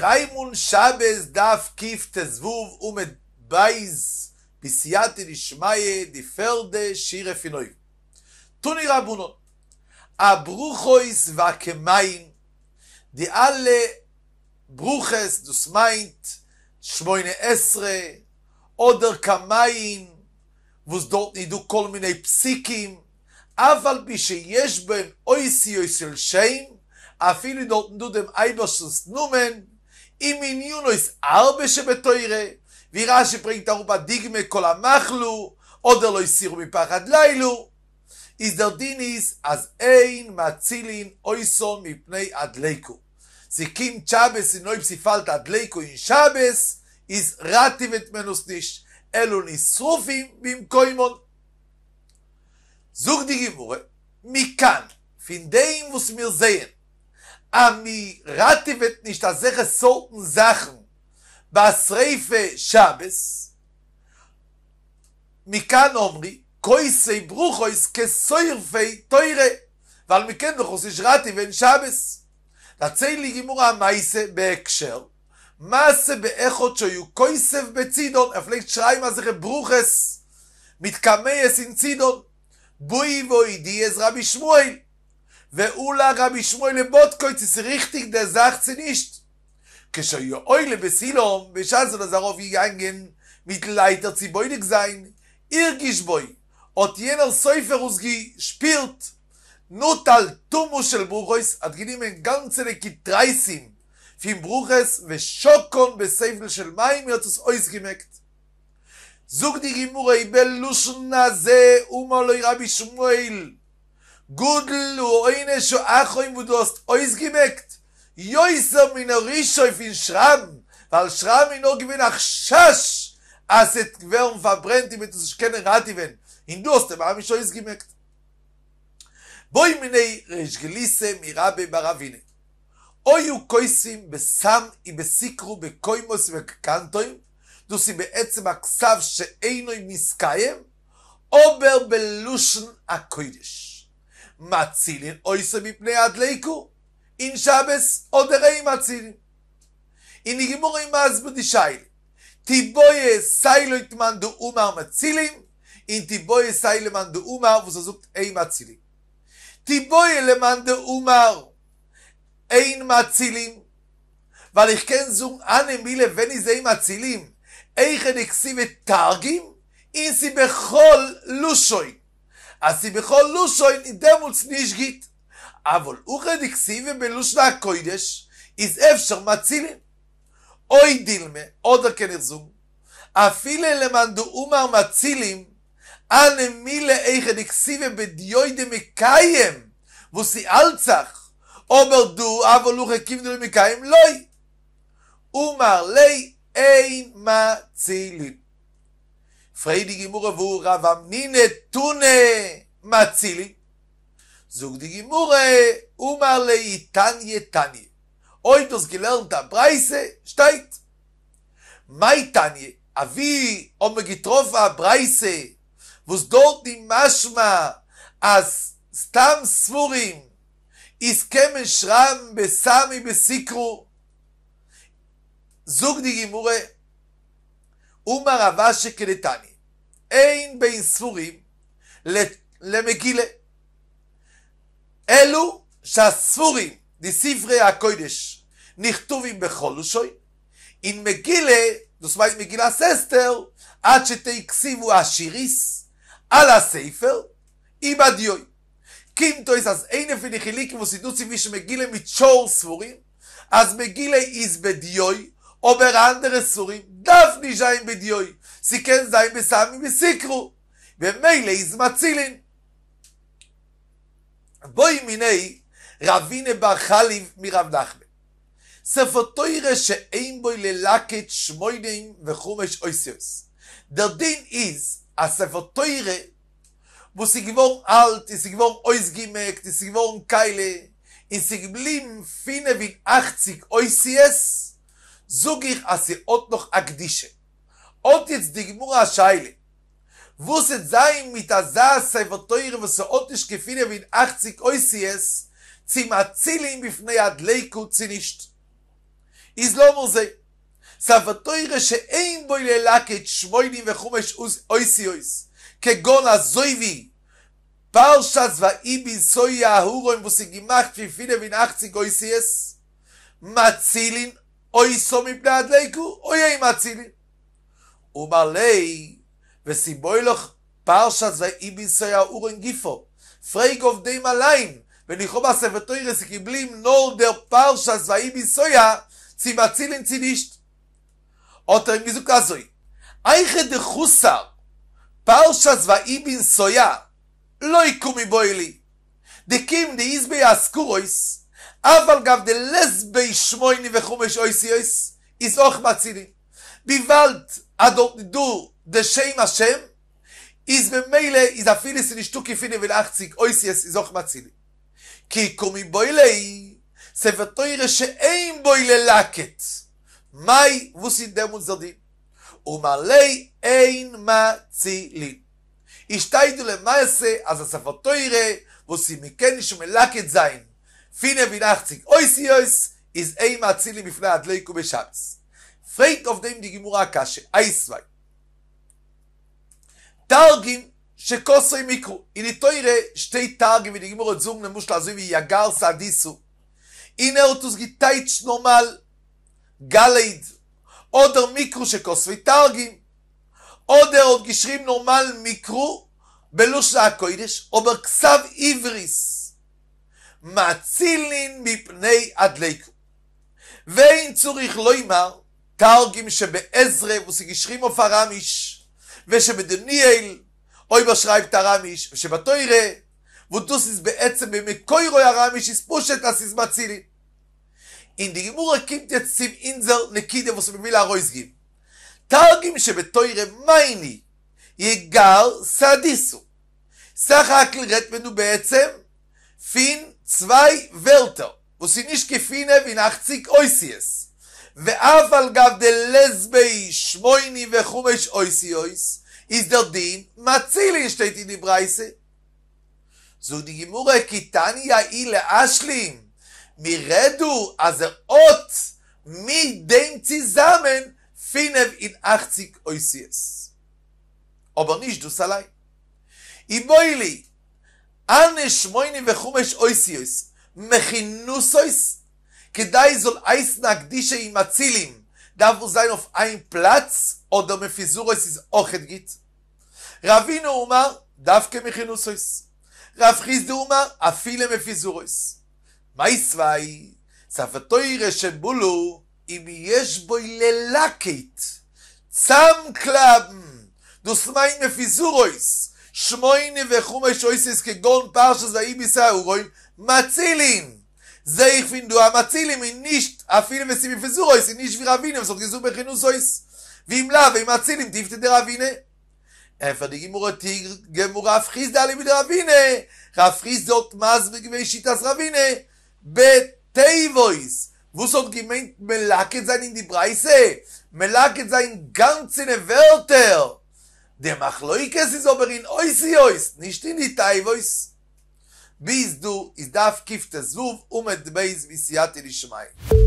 Raimun Shabes daf kif tzvuv um et bayz bisyat di shmaye di ferde shire finoy. Tun ir abuno. A bruchois va kemayn di alle bruches נידו smayt shmoyne esre oder kemayn vos dort ni du kol min ei psikim aval bi אם in yuno is arbe she betoyre vi ra she bringt a ruba digme kol a machlu oder lo isir mi pachad leilu iz der din is as ein matzilin oi so mi pnei ad leiku ze kim chabes in oi psifalt in shabes iz bim zug findein אמי nicht, dass solche Sorten Sachen, was Reife Schabes, מכאן אומרי, קויסי ברוכויס כסוירפי תוירה, ועל מכן דחוס ישרתי ואין שבס. נצא לי גימור המייסה בהקשר, מעשה באיכות שהיו קויסב בצידון, שראי מה זכר ברוכס, מתקמייס אסין צידון, בוי ואוידי אז רבי שמואל. ואולה רבי שמואל לבודקו את זה ריכטיק דה זך זה נישט. כשהיו בסילום לבסילו, בשעזו לזרוב יגענגן, מתלעית הציבוי נגזיין, אירגיש בוי, עוד ינר סויפר הוסגי, שפירט, נוטל טל טומו של ברוכס, עד גינים אין גם צלקי טרייסים, פים ברוכס ושוקון בסייבל של מים, יוטוס אוי סגימקט. זוג די גימור איבל לושנה זה, אומה לאי רבי שמואל, gudl u oyne sho a khoym bu dost oyz gemekt yoy so min ori sho fin shram val shram i no gven ach shas as et gver un vabrent mit es kene rativen in dost ma mi sho iz gemekt boy min ei rejglise mi rabbe baravin oy u koysim besam sam i be be koymos ve kantoy du si be etz ma ksav she ei no miskayem ober belushn a koidish מצילין אויסו מפני הדליקו, אין שבס עודרי מצילין. אין נגמור עם אסבודישייל, תיבויה סיילוית מנדו אומר מצילין, אין תיבויה סיילה מנדו אומר וזזוקת אי מצילין. תיבויה למנדו אומר אין מצילין, weil ich ken zum ane mile wenn ich sei matzilim ich en eksive targim in si bechol lushoy אסי בכל לושון דמולץ נישגית. אבל אוכל דקסיבי בלושנה הקוידש, איז אפשר מצילים. אוי דילמה, עוד הכנרזום, כן אפילו למנדו אומר מצילים, אנה מילה איכה דקסיבי בדיוי דמקיים, ווסי אלצח, אומר דו, אבל אוכל כיבדו למקיים, לאי. אומר לי, אין מצילים. פרי דיגי מורה ורבם ניני תוני מצילי, זוג דיגי מורה אומר לי, טניה טניה, אוי דוס גלרנטה ברייסה, שטייט, מי טניה, אבי אומא גטרוףה ברייסה, ווס דורט די מאשמה, אז סתם סבורים, איסכם אשרם בסאמי בסיקרו, זוג דיגי מורה, אומר אבא שקדטניה, אין בין ספורים למגילה. אלו שהספורים דספרי הקודש נכתובים בכל לשוי, אין מגילה, זאת אומרת מגילה ססטר, עד שתקסימו השיריס על הספר, עם הדיוי. קימטויס אז אין אפי נחיליקים וסידוצים מי שמגילה מצ'ור ספורים, אז מגילה איז בדיוי, aber andere Surim darf nicht sein bei Dioi. Sie können sein bei Sami bei Sikru. Wenn Meile ist Mazilin. Boi minei, Ravine bar Chaliv mi וחומש Nachme. Sefo teure she'ein boi lelaket schmoinim vechumesh oisios. Der Din is, a sefo teure, wo sie gewohren alt, sie gewohren sie gewohren keile, sie fine wie 80 oisios, זוג איך אסי עוד נוח אקדישה. עוד יצדיק מורה השיילה. ווסת זיים מתעזה הסייבותו עיר וסעות נשקפין יבין אך ציק אוי סייס, צימצילים בפני הדלי קוצינישט. איז לא אומר זה, סייבותו עיר שאין בוי ילילה כת שמוינים וחומש אוי סייס, כגון הזויבי, פרשת ואי בינסוי יאהורו אם בוסי גימח פי פי נבין אוי סייס, או ייסו מפני הדליקו, או יהי מאצילי. אומר לי, וסיבוי לך פרשת ואיביסוי האורן גיפו, פרי פרייג די מליים, וניחו בספר תוירס, בלי מנור דר פרשה פרשת צי צימצילין צילישט. אותר מיזוק הזוי, אייכה דחוסר, פרשה פרשת ואיביסויה, לא יקום מבוי לי. דקים דאיזבי אסקורויס, אבל גב דה לסבי שמויני וחומש אויסי אויס, איז אוך מצילי. ביוולט, אדות נדו, דה שם השם, איז במילא, איז אפילי סנשטו כפיני ולאחציק, אויסי אס, איז אוך מצילי. כי קומי בוילאי, ספר תוירה שאין בוילה לקט, מי ווסין דה מוזרדים, ומלאי אין מצילי. השתיידו למעשה, אז הספר תוירה, ווסין מכן שמלקט זין, Fine bin 80. Oi si ois, is ei ma zili mifne adleiku beshabes. Freit of dem di gimura kashe, aizwai. Targin, she kosoi mikru. In i teure, stei targin, vidi gimura zung, nemus la zui vi yagar sa disu. In er tus gitaitsch normal, galeid. Oder mikru she kosoi Oder od gishrim normal mikru, belush la ober ksav ivris. מצילין מפני הדליקו. ואין צוריך לא לומר תרגים שבעזרא וסיגישרים אוף הרמיש, ושבדניאל אוי בשרייב תרמיש, יראה, ודוסיס בעצם במקוי רוי הרמיש יספושת אסיס מצילין. אין דגמור הקים קימט אינזר נקידה וסמבילה רויסגים. תרגים שבתו יראה מייני יגר סעדיסו. סך הכל רט בעצם פין zwei Welter, wo sie nicht gefine wie nach zig Oisies. ואף על גב דה לסבי שמויני וחומש אויסי אויס, איז דר דין, מציל אין שטייט אין דיברייסי. זו דגימור הקיטני יאי לאשלים, מרדו אז אות מי דין ציזמן, פינב אין אחציק אויסי אס. אבל ניש דוס עליי. אם לי, אנש מויני וחומש אויסיוס, מכינוסויס, כדאי זול אייס נקדישה עם אצילים, דאבו זיין אוף אין פלץ, או דו מפיזורויס איז אוכד גיט. רבינו אומר, דווקא מכינוסויס. רב חיסדו אומר, אפילה מפיזורויס. מאי סוואי, צפתוי רשבולו, אם יש בו ללקית, צם קלאבן, דוס מיין מפיזורויס, שמוינה וחומש אויסס כגון פרשה זאי ביסאו רוין מצילין זיי פיין דו מצילין אין נישט אפיל מסימ פזור אויס אין נישט ורבין מסות גזו בחינוס אויס ואם לא ואם מצילין דיפט דרבינה אפר די גמור תיג גמור אפחיז דאלי בדרבינה רפחיז זאת מז בגבי שיטס רבינה בטייבויס וסות גמיינט מלאקת זיין אין די ברייסה מלאקת זיין גנצי נוורטר der machloike sie so berin oi sie oi nicht in die tai weis bis du is darf kifte zuv um et beis